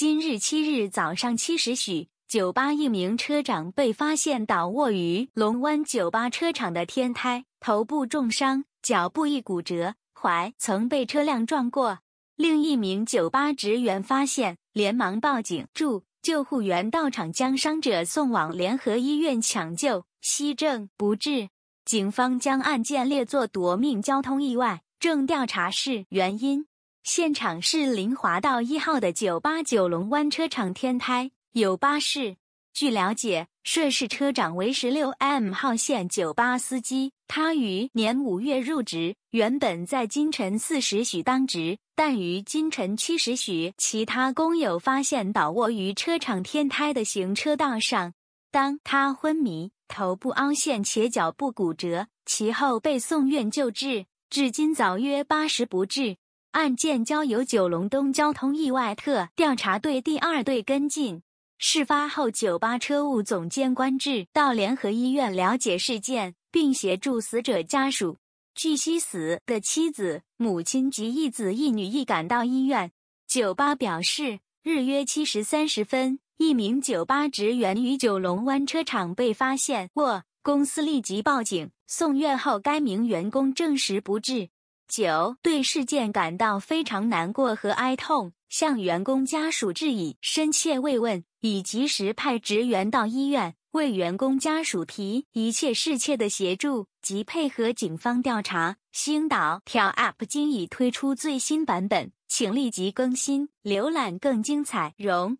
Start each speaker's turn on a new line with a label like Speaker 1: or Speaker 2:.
Speaker 1: 今日七日早上七时许，酒吧一名车长被发现倒卧于龙湾酒吧车场的天台，头部重伤，脚部一骨折，踝曾被车辆撞过。另一名酒吧职员发现，连忙报警，驻救护员到场将伤者送往联合医院抢救，惜正不治。警方将案件列作夺命交通意外，正调查事原因。现场是林华道一号的九八九龙湾车厂天台有巴士。据了解，涉事车长为十六 M 号线九八司机，他于年五月入职，原本在清晨四时许当值，但于清晨七时许，其他工友发现倒卧于车厂天台的行车道上。当他昏迷、头部凹陷且脚部骨折，其后被送院救治，至今早约八时不治。案件交由九龙东交通意外特调查队第二队跟进。事发后，酒吧车务总监官志到联合医院了解事件，并协助死者家属。据悉，死的妻子、母亲及一子一女亦赶到医院。酒吧表示，日约七时三十分，一名酒吧职员于九龙湾车厂被发现卧，公司立即报警。送院后，该名员工证实不治。九对事件感到非常难过和哀痛，向员工家属致以深切慰问，已及时派职员到医院为员工家属提一切事切的协助及配合警方调查。星岛挑 app 今已推出最新版本，请立即更新，浏览更精彩。容。